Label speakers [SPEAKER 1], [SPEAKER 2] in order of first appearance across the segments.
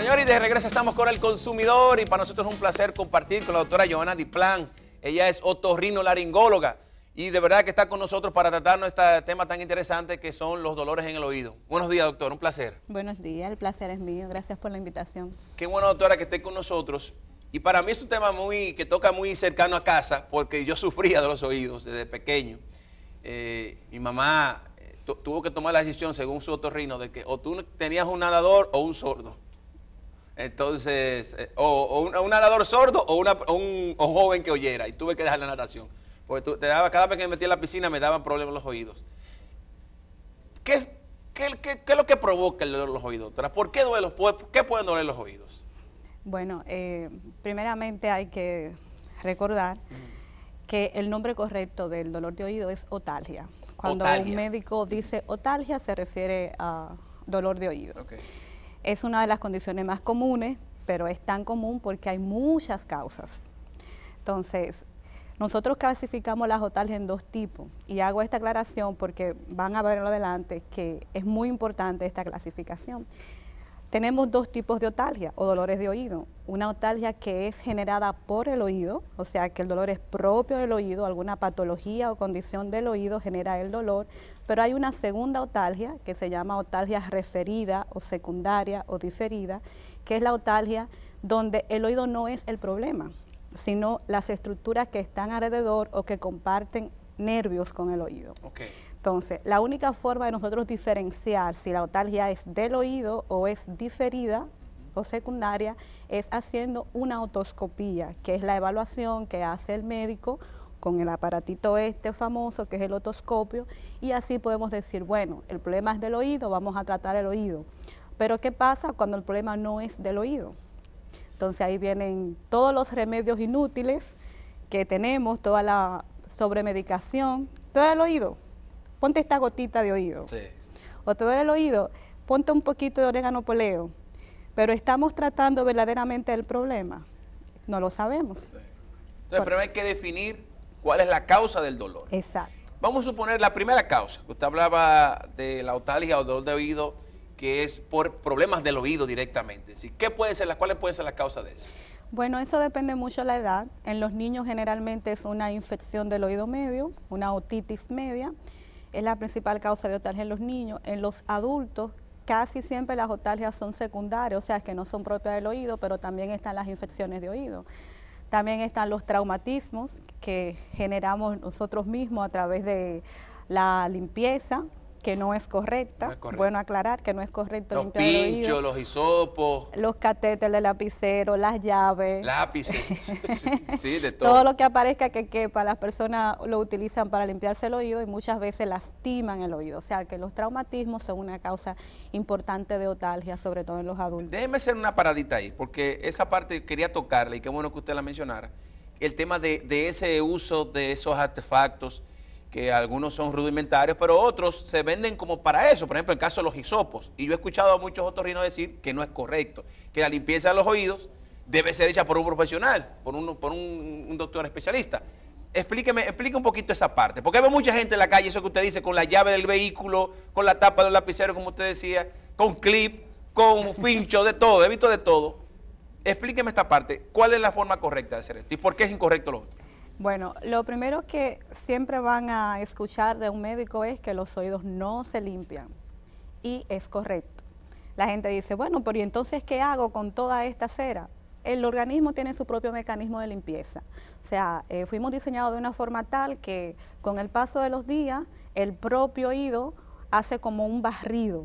[SPEAKER 1] Señores, de regreso estamos con el consumidor y para nosotros es un placer compartir con la doctora Joana Diplan. Ella es laringóloga y de verdad que está con nosotros para tratarnos este tema tan interesante que son los dolores en el oído. Buenos días, doctor, un placer.
[SPEAKER 2] Buenos días, el placer es mío. Gracias por la invitación.
[SPEAKER 1] Qué bueno, doctora, que esté con nosotros. Y para mí es un tema muy que toca muy cercano a casa porque yo sufría de los oídos desde pequeño. Eh, mi mamá eh, tuvo que tomar la decisión según su otorrino de que o tú tenías un nadador o un sordo. Entonces, eh, o, un, nadador sordo o, un joven que oyera y tuve que dejar la natación. Porque te daba, cada vez que me metía en la piscina me daban problemas los oídos. ¿Qué es, qué, lo que provoca el dolor de los oídos, ¿Por qué, duele, qué pueden doler los oídos?
[SPEAKER 2] Bueno, eh, primeramente hay que recordar que el nombre correcto del dolor de oído es otalgia. Cuando un médico dice otalgia se refiere a dolor de oído. Es una de las condiciones más comunes, pero es tan común porque hay muchas causas. Entonces, nosotros clasificamos las otales en dos tipos y hago esta aclaración porque van a verlo adelante que es muy importante esta clasificación. Tenemos dos tipos de otalgia o dolores de oído. Una otalgia que es generada por el oído, o sea que el dolor es propio del oído, alguna patología o condición del oído genera el dolor, pero hay una segunda otalgia que se llama otalgia referida o secundaria o diferida, que es la otalgia donde el oído no es el problema, sino las estructuras que están alrededor o que comparten nervios con el oído. Entonces, la única forma de nosotros diferenciar si la otalgia es del oído o es diferida o secundaria es haciendo una otoscopía, que es la evaluación que hace el médico con el aparatito este famoso que es el otoscopio y así podemos decir, bueno, el problema es del oído, vamos a tratar el oído. Pero ¿qué pasa cuando el problema no es del oído? Entonces ahí vienen todos los remedios inútiles que tenemos, toda la sobremedicación, todo el oído, ponte esta gotita de oído. O te duele el oído, ponte un poquito de orégano poleo. Pero estamos tratando verdaderamente el problema. No lo sabemos.
[SPEAKER 1] Entonces, primero hay que definir cuál es la causa del dolor. Exacto. Vamos a suponer la primera causa, usted hablaba de la otalgia o dolor de oído, que es por problemas del oído directamente. ¿Sí? ¿Qué puede ser, la causa ser de eso?
[SPEAKER 2] Bueno, eso depende mucho de la edad. En los niños generalmente es una infección del oído medio, una otitis media es la principal causa de otalgia en los niños. En los adultos casi siempre las otalgias son secundarias, o sea, que no son propias del oído, pero también están las infecciones de oído. También están los traumatismos que generamos nosotros mismos a través de la limpieza, que no es correcta. Bueno, aclarar que no es correcto los limpiar pinchos, el los
[SPEAKER 1] hisopos.
[SPEAKER 2] Los catéteres de lapicero, las llaves.
[SPEAKER 1] Lápices, sí, de todo. Todo lo
[SPEAKER 2] que aparezca que quepa, las personas lo utilizan para limpiarse el oído y muchas veces lastiman el oído. O sea, que los traumatismos son una causa importante de otalgia, sobre todo en los adultos.
[SPEAKER 1] Déjeme hacer una paradita ahí, porque esa parte quería tocarla y qué bueno que usted la mencionara. El tema de, de ese uso de esos artefactos, que algunos son rudimentarios, pero otros se venden como para eso. Por ejemplo, en el caso de los hisopos. Y yo he escuchado a muchos rinos decir que no es correcto, que la limpieza de los oídos debe ser hecha por un profesional, por un, doctor especialista. Explíqueme, explique un poquito esa parte, porque veo mucha gente en la calle, eso que usted dice, con la llave del vehículo, con la tapa del lapicero, como usted decía, con clip, con fincho, de todo, he visto de todo. Explíqueme esta parte, ¿cuál es la forma correcta de hacer esto y por qué es incorrecto lo otro?
[SPEAKER 2] Bueno, lo primero que siempre van a escuchar de un médico es que los oídos no se limpian y es correcto. La gente dice, bueno, pero ¿y entonces qué hago con toda esta cera? El organismo tiene su propio mecanismo de limpieza. O sea, eh, fuimos diseñados de una forma tal que con el paso de los días el propio oído hace como un barrido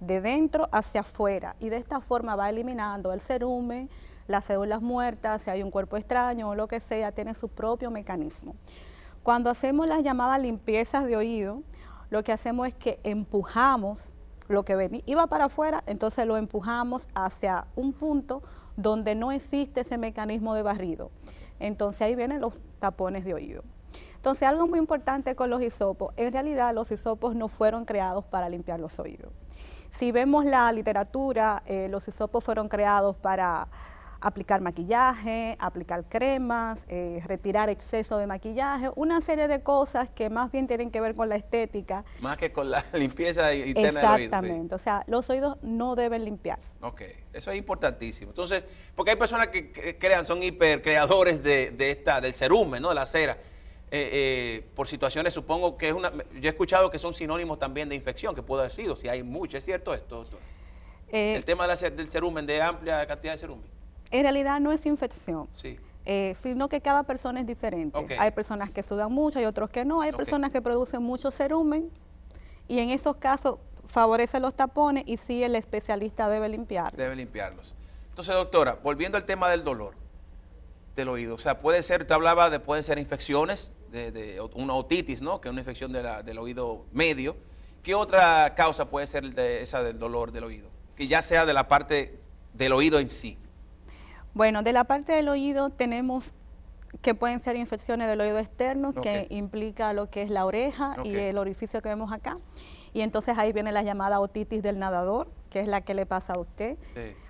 [SPEAKER 2] de dentro hacia afuera y de esta forma va eliminando el cerumen, las células muertas, si hay un cuerpo extraño o lo que sea, tiene su propio mecanismo. Cuando hacemos las llamadas limpiezas de oído, lo que hacemos es que empujamos lo que iba para afuera, entonces lo empujamos hacia un punto donde no existe ese mecanismo de barrido. Entonces ahí vienen los tapones de oído. Entonces algo muy importante con los hisopos, en realidad los hisopos no fueron creados para limpiar los oídos. Si vemos la literatura, eh, los hisopos fueron creados para aplicar maquillaje, aplicar cremas, eh, retirar exceso de maquillaje, una serie de cosas que más bien tienen que ver con la estética.
[SPEAKER 1] Más que con la limpieza interna del Exactamente,
[SPEAKER 2] o sea, los oídos no deben limpiarse.
[SPEAKER 1] Ok, eso es importantísimo. Entonces, porque hay personas que crean, son hipercreadores de, de esta, del cerumen, ¿no? De la cera. Eh, eh, por situaciones, supongo que es una... Yo he escuchado que son sinónimos también de infección, que puede haber sido, si hay mucho, ¿es cierto esto, el tema del cerumen, de amplia cantidad de cerumen
[SPEAKER 2] en realidad no es infección. Eh, sino que cada persona es diferente. Hay personas que sudan mucho, hay otros que no. Hay personas que producen mucho cerumen y en esos casos favorecen los tapones y sí el especialista debe limpiarlos.
[SPEAKER 1] Debe limpiarlos. Entonces, doctora, volviendo al tema del dolor del oído, o sea, puede ser, usted hablaba de, pueden ser infecciones, de, una otitis, ¿no? Que es una infección del oído medio. ¿Qué otra causa puede ser esa del dolor del oído? Que ya sea de la parte del oído en sí.
[SPEAKER 2] Bueno, de la parte del oído tenemos que pueden ser infecciones del oído externo, que implica lo que es la oreja y el orificio que vemos acá. Y entonces ahí viene la llamada otitis del nadador, que es la que le pasa a usted,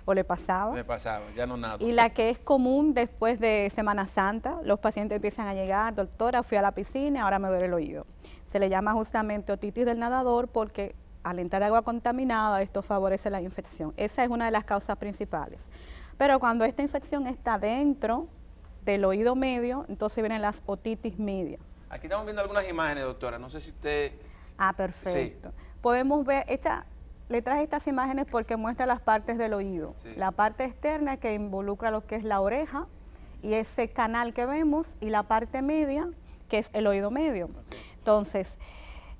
[SPEAKER 2] o le pasaba.
[SPEAKER 1] Le pasaba, ya no nado.
[SPEAKER 2] Y la que es común después de Semana Santa, los pacientes empiezan a llegar, doctora, fui a la piscina, y ahora me duele el oído. Se le llama justamente otitis del nadador porque al entrar agua contaminada, esto favorece la infección. Esa es una de las causas principales. Pero cuando esta infección está dentro del oído medio, entonces vienen las otitis media.
[SPEAKER 1] Aquí estamos viendo algunas imágenes, doctora. No sé si usted...
[SPEAKER 2] Ah, perfecto. Podemos ver, esta, le traje estas imágenes porque muestra las partes del oído. La parte externa que involucra lo que es la oreja y ese canal que vemos y la parte media que es el oído medio. Entonces,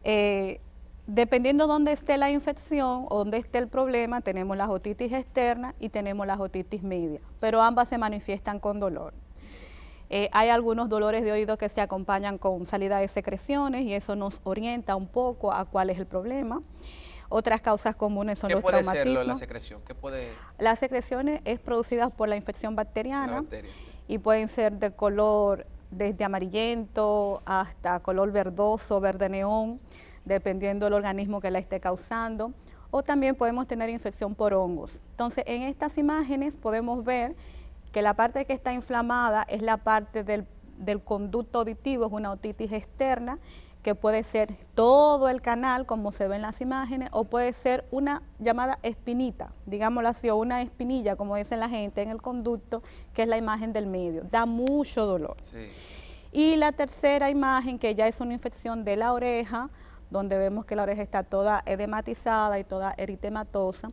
[SPEAKER 2] eh, Dependiendo dónde esté la infección o dónde esté el problema, tenemos la otitis externa y tenemos la otitis media, pero ambas se manifiestan con dolor. Eh, hay algunos dolores de oído que se acompañan con salida de secreciones y eso nos orienta un poco a cuál es el problema. Otras causas comunes son ¿Qué los puede traumatismos. la secreción? ¿Qué puede? Las secreciones es producidas por la infección bacteriana y pueden ser de color desde amarillento hasta color verdoso, verde neón dependiendo del organismo que la esté causando, o también podemos tener infección por hongos. Entonces, en estas imágenes podemos ver que la parte que está inflamada es la parte del, conducto auditivo, es una otitis externa, que puede ser todo el canal, como se ve en las imágenes, o puede ser una llamada espinita, digámoslo así, o una espinilla, como dicen la gente, en el conducto, que es la imagen del medio. Da mucho dolor. Y la tercera imagen, que ya es una infección de la oreja, donde vemos que la oreja está toda edematizada y toda eritematosa.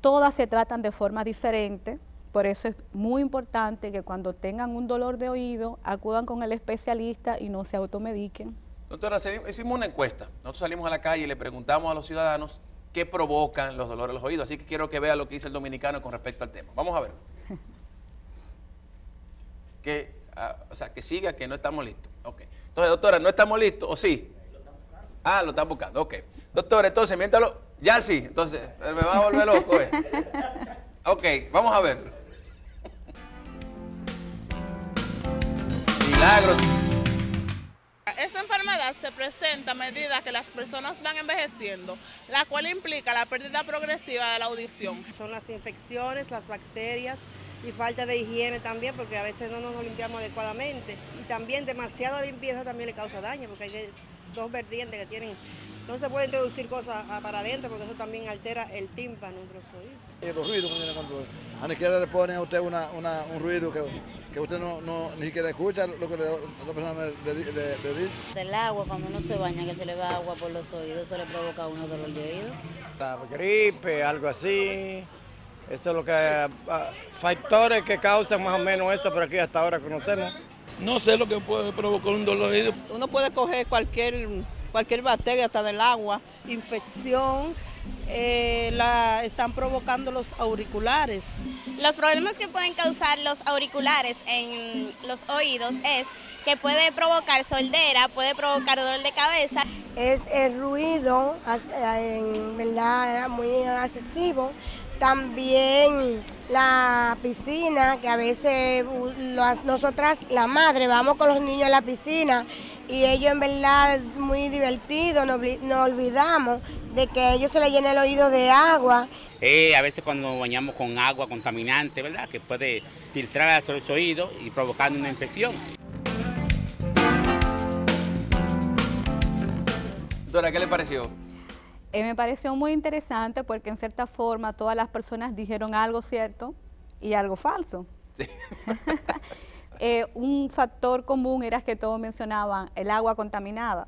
[SPEAKER 2] Todas se tratan de forma diferente, por eso es muy importante que cuando tengan un dolor de oído acudan con el especialista y no se automediquen.
[SPEAKER 1] Doctora, hicimos una encuesta. Nosotros salimos a la calle y le preguntamos a los ciudadanos qué provocan los dolores de los oídos. Así que quiero que vea lo que dice el dominicano con respecto al tema. Vamos a verlo. que, ah, o sea, que siga, que no estamos listos. Entonces, doctora, ¿no estamos listos o sí? Ah, lo están buscando, ok. Doctor, entonces, miéntalo. Ya sí, entonces, me va a volver loco. Eh. Ok, vamos a ver. Milagros. Esta enfermedad
[SPEAKER 2] se presenta a medida que las personas van envejeciendo, la cual implica la pérdida progresiva de la audición. Son las infecciones, las bacterias y falta de higiene también, porque a veces no nos limpiamos adecuadamente. Y también demasiada limpieza también le causa daño, porque hay que dos vertientes que tienen. No se puede introducir cosas ah, para adentro porque eso también altera el tímpano, los oídos. Eh, los ruidos que tiene cuando a ni siquiera le ponen a usted un ruido que, usted no, ni siquiera escucha lo que la persona le, dice. El agua, cuando uno se baña, que se le va agua por los oídos, eso le provoca uno dolor de oído.
[SPEAKER 1] La gripe, algo así. Eso es lo que. Ah, ah, factores que causan más o menos esto, pero aquí hasta ahora conocemos. No sé lo que puede provocar un dolor de Uno puede coger
[SPEAKER 2] cualquier, cualquier bacteria, hasta del agua. Infección, eh, la están provocando los auriculares. Los problemas que pueden causar los auriculares en los oídos es que puede provocar soldera, puede provocar dolor de cabeza. Es el ruido, en verdad, muy asesivo. También la piscina, que a veces nosotras, la madre, vamos con los niños a la piscina y ellos en verdad muy divertidos, nos, olvidamos de que a ellos se les llena el oído de agua. Eh, a veces cuando bañamos con agua contaminante, ¿verdad? Que puede filtrar a los
[SPEAKER 1] oídos y provocar una infección. Dora, ¿qué le pareció?
[SPEAKER 2] Eh, me pareció muy interesante porque en cierta forma todas las personas dijeron algo cierto y algo falso. Eh, un factor común era que todos mencionaban el agua contaminada.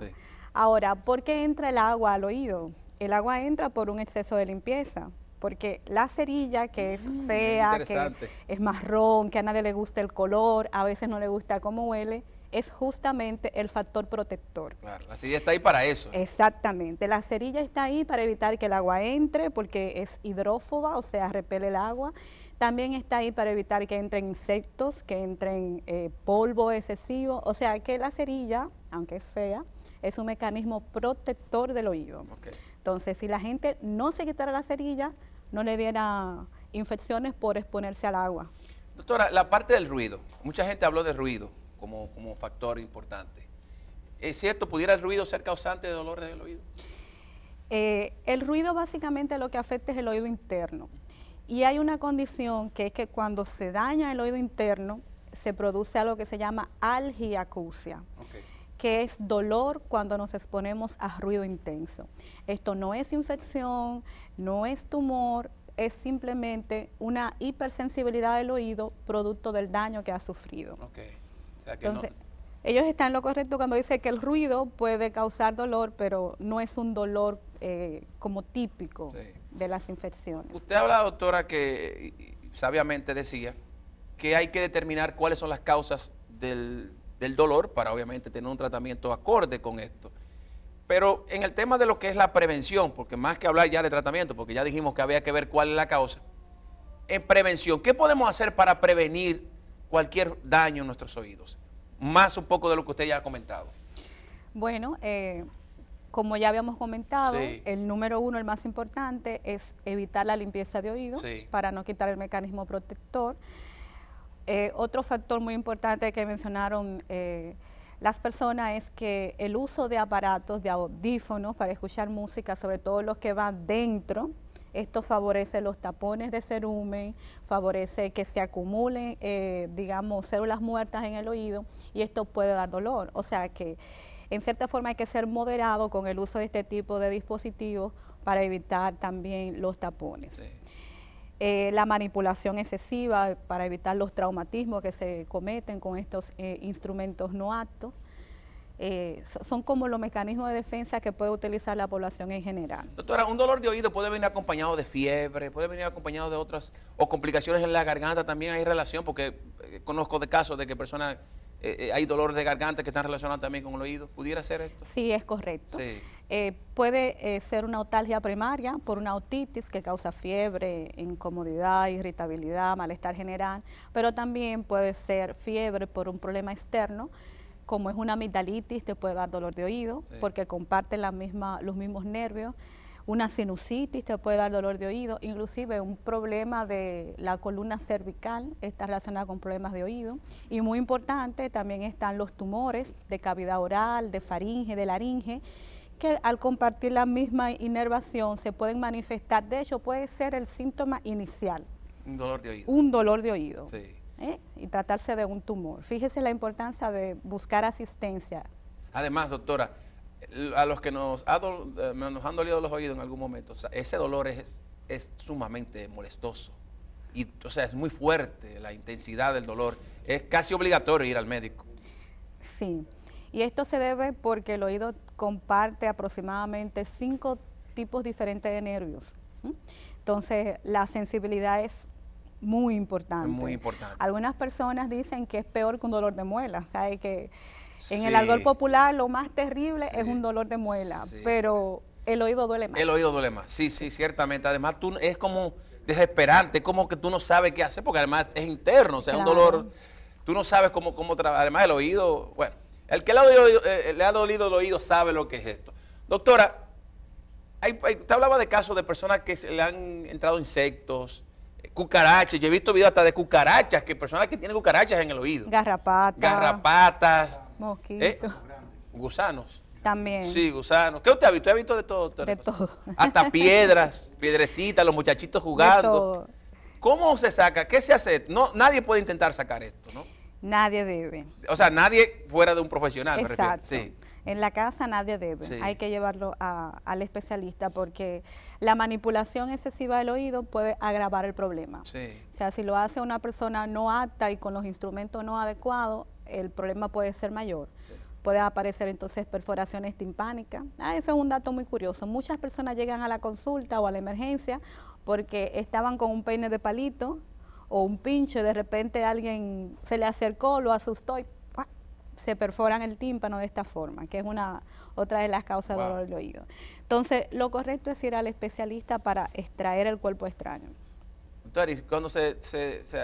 [SPEAKER 2] Ahora, ¿por qué entra el agua al oído? El agua entra por un exceso de limpieza porque la cerilla que es mm, fea, que es marrón, que a nadie le gusta el color, a veces no le gusta cómo huele, es justamente el factor protector. Claro,
[SPEAKER 1] la cerilla está ahí para eso.
[SPEAKER 2] Exactamente, la cerilla está ahí para evitar que el agua entre porque es hidrófoba, o sea, repele el agua. También está ahí para evitar que entren insectos, que entren eh, polvo excesivo. O sea que la cerilla, aunque es fea, es un mecanismo protector del oído. Entonces, si la gente no se quitara la cerilla, no le diera infecciones por exponerse al agua.
[SPEAKER 1] Doctora, la parte del ruido. Mucha gente habló de ruido como, factor importante. ¿Es cierto? ¿Pudiera el ruido ser causante de dolores del oído?
[SPEAKER 2] Eh, el ruido básicamente lo que afecta es el oído interno. Y hay una condición que es que cuando se daña el oído interno, se produce algo que se llama algia okay. que es dolor cuando nos exponemos a ruido intenso. Esto no es infección, no es tumor, es simplemente una hipersensibilidad del oído producto del daño que ha sufrido. Okay. Entonces, Ellos están lo correcto cuando dice que el ruido puede causar dolor, pero no es un dolor eh, como típico de las infecciones. Usted habla,
[SPEAKER 1] doctora, que sabiamente decía que hay que determinar cuáles son las causas del, del dolor para obviamente tener un tratamiento acorde con esto. Pero en el tema de lo que es la prevención, porque más que hablar ya de tratamiento, porque ya dijimos que había que ver cuál es la causa, en prevención, ¿qué podemos hacer para prevenir cualquier daño en nuestros oídos. Más un poco de lo que usted ya ha comentado.
[SPEAKER 2] Bueno, eh, como ya habíamos comentado, el número uno, el más importante, es evitar la limpieza de oídos para no quitar el mecanismo protector. Eh, otro factor muy importante que mencionaron eh, las personas es que el uso de aparatos, de audífonos para escuchar música, sobre todo los que van dentro esto favorece los tapones de cerumen, favorece que se acumulen, eh, digamos, células muertas en el oído y esto puede dar dolor. O sea que en cierta forma hay que ser moderado con el uso de este tipo de dispositivos para evitar también los tapones. Eh, la manipulación excesiva para evitar los traumatismos que se cometen con estos eh, instrumentos no aptos eh, son como los mecanismos de defensa que puede utilizar la población en general.
[SPEAKER 1] Doctora, un dolor de oído puede venir acompañado de fiebre, puede venir acompañado de otras o complicaciones en la garganta, también hay relación, porque eh, conozco de casos de que personas eh, hay dolor de garganta que están relacionados también con el oído. ¿Pudiera ser esto?
[SPEAKER 2] Sí, es correcto. puede ser una otalgia primaria por una otitis que causa fiebre, incomodidad, irritabilidad, malestar general, pero también puede ser fiebre por un problema externo como es una amigdalitis, te puede dar dolor de oído, porque comparten la misma, los mismos nervios. Una sinusitis te puede dar dolor de oído, inclusive un problema de la columna cervical está relacionado con problemas de oído. Y muy importante, también están los tumores de cavidad oral, de faringe, de laringe, que al compartir la misma inervación se pueden manifestar. De hecho, puede ser el síntoma inicial.
[SPEAKER 1] Un dolor de oído. Un
[SPEAKER 2] dolor de oído. Sí. ¿eh? y tratarse de un tumor. Fíjese la importancia de buscar asistencia.
[SPEAKER 1] Además, doctora, a los que nos, eh, han dolido los oídos en algún momento, ese dolor es, es sumamente molestoso. Y, o sea, es muy fuerte la intensidad del dolor. Es casi obligatorio ir al médico.
[SPEAKER 2] Sí, y esto se debe porque el oído comparte aproximadamente cinco tipos diferentes de nervios. Entonces, la sensibilidad es muy importante. Muy importante. Algunas personas dicen que es peor que un dolor de muela, o que en el alcohol popular lo más terrible es un dolor de muela, pero el oído duele más.
[SPEAKER 1] El oído duele más, sí, sí, ciertamente. Además, tú es como desesperante, como que tú no sabes qué hacer, porque además es interno, o sea, es un dolor, tú no sabes cómo, cómo trabajar. Además, el oído, bueno, el que eh, le ha, dolido, el oído sabe lo que es esto. Doctora, te hablaba de casos de personas que le han entrado insectos, cucarachas. Yo he visto videos hasta de cucarachas, que personas que tienen cucarachas en el oído.
[SPEAKER 2] Garrapatas.
[SPEAKER 1] Garrapatas.
[SPEAKER 2] Mosquitos. ¿Eh?
[SPEAKER 1] Gusanos. También. Sí, gusanos. ¿Qué usted ha visto? ha visto de todo? De todo. Hasta piedras, piedrecitas, los muchachitos jugando. todo. ¿Cómo se saca? ¿Qué se hace? No, nadie puede intentar sacar esto, ¿no?
[SPEAKER 2] Nadie debe.
[SPEAKER 1] O sea, nadie fuera de un profesional. Exacto. sí.
[SPEAKER 2] En la casa nadie debe, hay que llevarlo al especialista porque la manipulación excesiva del oído puede agravar el problema. O sea, si lo hace una persona no apta y con los instrumentos no adecuados, el problema puede ser mayor. Puede aparecer entonces perforaciones timpánicas. Ah, eso es un dato muy curioso. Muchas personas llegan a la consulta o a la emergencia porque estaban con un peine de palito o un pincho y de repente alguien se le acercó, lo asustó y se perforan el tímpano de esta forma, que es una otra de las causas de dolor de oído. Entonces, lo correcto es ir al especialista para extraer el cuerpo extraño.
[SPEAKER 1] Doctor, y cuando se,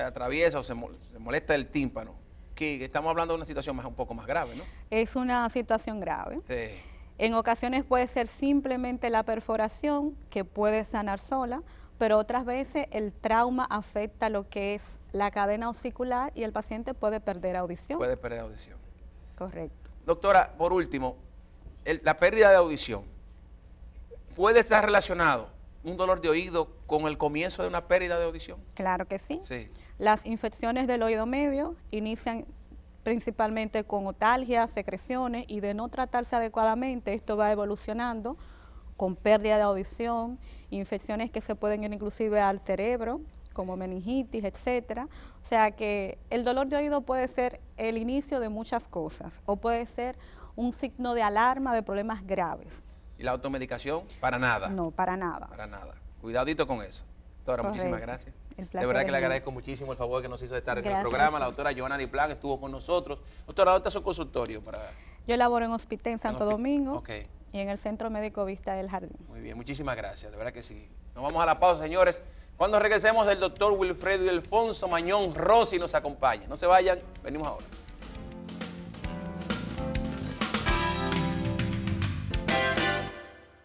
[SPEAKER 1] atraviesa o se, molesta el tímpano, estamos hablando de una situación más un poco más grave, ¿no?
[SPEAKER 2] Es una situación grave. En ocasiones puede ser simplemente la perforación, que puede sanar sola, pero otras veces el trauma afecta lo que es la cadena osicular y el paciente puede perder audición.
[SPEAKER 1] Puede perder audición. Correcto. Doctora, por último, la pérdida de audición puede estar relacionado un dolor de oído con el comienzo de una pérdida de audición.
[SPEAKER 2] Claro que sí. sí. Las infecciones del oído medio inician principalmente con otalgias, secreciones y de no tratarse adecuadamente esto va evolucionando con pérdida de audición, infecciones que se pueden ir inclusive al cerebro, como meningitis, etcétera. O sea que el dolor de oído puede ser el inicio de muchas cosas o puede ser un signo de alarma de problemas graves.
[SPEAKER 1] ¿Y la automedicación? Para nada. No, para nada. Para nada. Cuidadito con eso. Doctora, muchísimas gracias.
[SPEAKER 2] de verdad que le agradezco
[SPEAKER 1] muchísimo el favor que nos hizo de estar en el programa. La doctora Joana Diplan estuvo con nosotros. Doctora, ¿dónde está su consultorio?
[SPEAKER 2] Yo laboro en Hospital en Santo Domingo. Y en el Centro Médico Vista del Jardín.
[SPEAKER 1] Muy bien, muchísimas gracias, de verdad que sí. Nos vamos a la pausa, señores. Cuando regresemos, el doctor Wilfredo y Alfonso Mañón Rossi nos acompaña. No se vayan, venimos ahora.